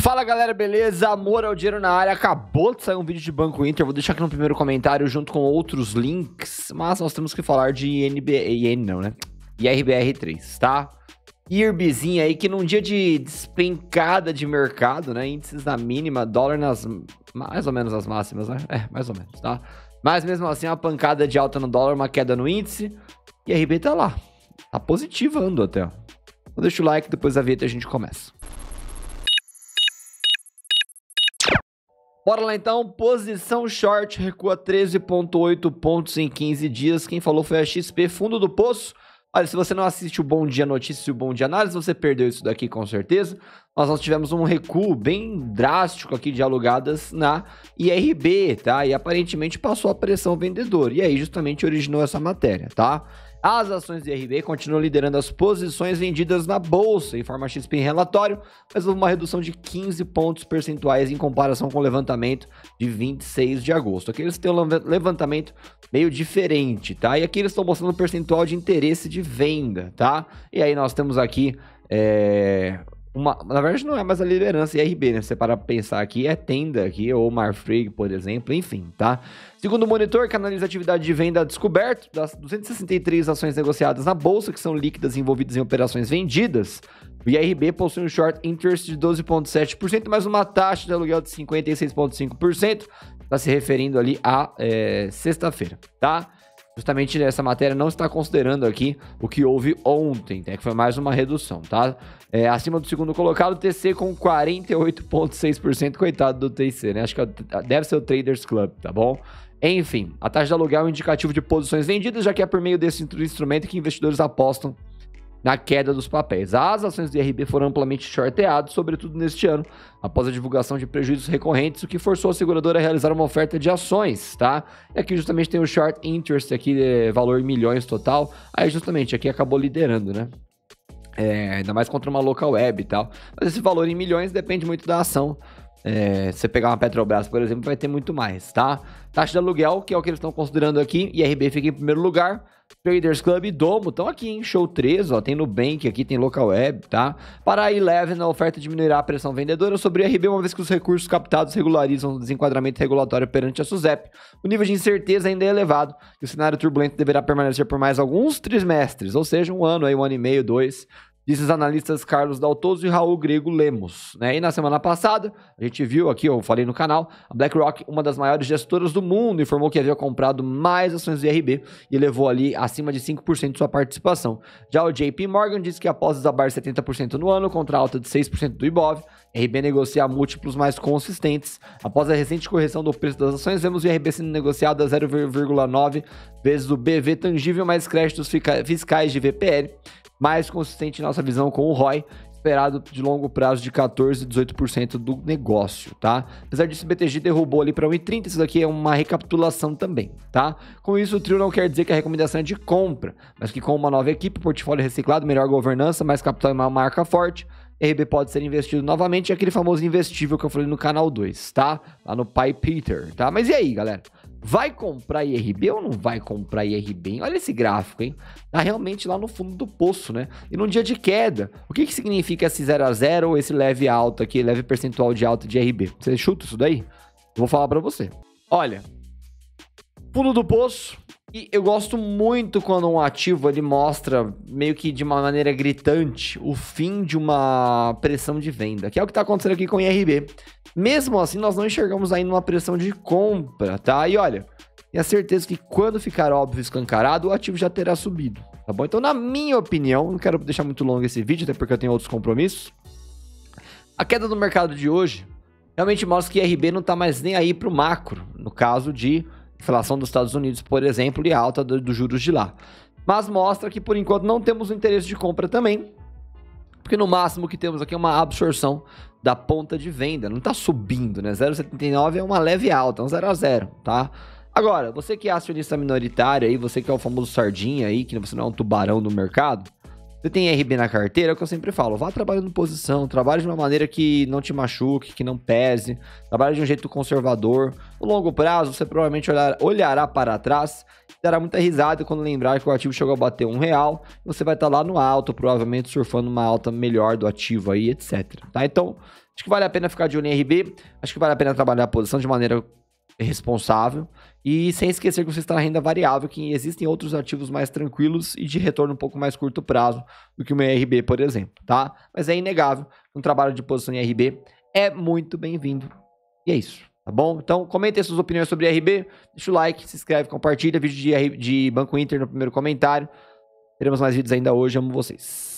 Fala galera, beleza? Amor ao é dinheiro na área. Acabou de sair um vídeo de Banco Inter. Vou deixar aqui no primeiro comentário junto com outros links. Mas nós temos que falar de NBA. não, né? IRBR3, tá? IRBzinho aí que num dia de despencada de mercado, né? Índices na mínima, dólar nas. Mais ou menos as máximas, né? É, mais ou menos, tá? Mas mesmo assim, uma pancada de alta no dólar, uma queda no índice. E a RB tá lá. Tá positivando até. Então deixa o like, depois da vinheta a gente começa. Bora lá então, posição short recua 13,8 pontos em 15 dias. Quem falou foi a XP, fundo do poço. Olha, se você não assiste o Bom Dia Notícias e o Bom Dia Análise, você perdeu isso daqui com certeza. Nós, nós tivemos um recuo bem drástico aqui de alugadas na IRB, tá? E aparentemente passou a pressão vendedora. E aí justamente originou essa matéria, tá? As ações de IRB continuam liderando as posições vendidas na bolsa, informa XP em relatório, mas houve uma redução de 15 pontos percentuais em comparação com o levantamento de 26 de agosto. Aqui eles têm um levantamento meio diferente, tá? E aqui eles estão mostrando o percentual de interesse de venda, tá? E aí nós temos aqui é, uma, na verdade, não é mais a liderança IRB, né? Se você para pensar aqui, é Tenda aqui, ou Marfrig, por exemplo, enfim, tá? Segundo monitor, canaliza atividade de venda descoberto das 263 ações negociadas na bolsa, que são líquidas envolvidas em operações vendidas. O IRB possui um short interest de 12,7%, mais uma taxa de aluguel de 56,5%, tá se referindo ali a é, eh, sexta-feira, tá? Justamente nessa matéria não está considerando aqui o que houve ontem, né, que foi mais uma redução, tá? É, acima do segundo colocado, TC com 48,6%, coitado do TC, né? Acho que é deve ser o Traders Club, tá bom? Enfim, a taxa de aluguel é um indicativo de posições vendidas, já que é por meio desse instrumento que investidores apostam na queda dos papéis. As ações do IRB foram amplamente shorteadas, sobretudo neste ano, após a divulgação de prejuízos recorrentes, o que forçou a seguradora a realizar uma oferta de ações, tá? É e aqui justamente tem o short interest aqui, é, valor milhões total. Aí justamente aqui acabou liderando, né? É, ainda mais contra uma local web e tal. Mas esse valor em milhões depende muito da ação é, se você pegar uma Petrobras, por exemplo, vai ter muito mais, tá? Taxa de aluguel, que é o que eles estão considerando aqui, IRB fica em primeiro lugar. Traders Club e Domo estão aqui, em Show 3, ó, tem Nubank aqui, tem Local Web, tá? Para a Eleven, a oferta diminuirá a pressão vendedora sobre o IRB, uma vez que os recursos captados regularizam o desenquadramento regulatório perante a SUSEP. O nível de incerteza ainda é elevado e o cenário turbulento deverá permanecer por mais alguns trimestres, ou seja, um ano aí, um ano e meio, dois, Diz os analistas Carlos Daltoso e Raul Grego Lemos. Né? E na semana passada, a gente viu aqui, eu falei no canal, a BlackRock, uma das maiores gestoras do mundo, informou que havia comprado mais ações do IRB e levou ali acima de 5% de sua participação. Já o JP Morgan disse que após desabar 70% no ano, contra alta de 6% do Ibov, RB negocia múltiplos mais consistentes. Após a recente correção do preço das ações, vemos o IRB sendo negociado a 0,9 vezes o BV tangível mais créditos fiscais de VPL mais consistente nossa visão com o ROI, esperado de longo prazo de 14 a 18% do negócio, tá? Apesar disso, o BTG derrubou ali para 1,30, isso daqui é uma recapitulação também, tá? Com isso, o trio não quer dizer que a recomendação é de compra, mas que com uma nova equipe, portfólio reciclado, melhor governança, mais capital e uma marca forte, RB pode ser investido novamente, é aquele famoso investível que eu falei no canal 2, tá? Lá no Pai Peter, tá? Mas e aí, galera? Vai comprar IRB ou não vai comprar IRB? Olha esse gráfico, hein? Tá realmente lá no fundo do poço, né? E num dia de queda, o que, que significa esse 0 a 0 ou esse leve alta aqui, leve percentual de alta de IRB? Você chuta isso daí? Eu vou falar para você. Olha, fundo do poço, e eu gosto muito quando um ativo ele mostra meio que de uma maneira gritante o fim de uma pressão de venda, que é o que está acontecendo aqui com o IRB. Mesmo assim, nós não enxergamos ainda uma pressão de compra, tá? E olha, tenha certeza que quando ficar óbvio escancarado, o ativo já terá subido, tá bom? Então, na minha opinião, não quero deixar muito longo esse vídeo, até porque eu tenho outros compromissos. A queda do mercado de hoje realmente mostra que o IRB não está mais nem aí para o macro, no caso de inflação dos Estados Unidos, por exemplo, e alta dos do juros de lá. Mas mostra que por enquanto não temos um interesse de compra também, porque no máximo que temos aqui é uma absorção da ponta de venda, não está subindo, né? 0,79 é uma leve alta, um 0 a 0, tá? Agora, você que é acionista minoritário aí, você que é o famoso sardinha aí, que você não é um tubarão do mercado, você tem RB na carteira, é o que eu sempre falo. Vá trabalhando posição, trabalhe de uma maneira que não te machuque, que não pese, trabalhe de um jeito conservador. No longo prazo, você provavelmente olhar, olhará para trás dará muita risada quando lembrar que o ativo chegou a bater um real. Você vai estar tá lá no alto, provavelmente surfando uma alta melhor do ativo aí, etc. Tá? Então, acho que vale a pena ficar de olho em RB. Acho que vale a pena trabalhar a posição de maneira responsável. E sem esquecer que você está na renda variável, que existem outros ativos mais tranquilos e de retorno um pouco mais curto prazo do que uma IRB, por exemplo, tá? Mas é inegável que um trabalho de posição em IRB é muito bem-vindo. E é isso, tá bom? Então, comentem suas opiniões sobre IRB, deixa o like, se inscreve, compartilha, vídeo de, de Banco Inter no primeiro comentário. Teremos mais vídeos ainda hoje, amo vocês.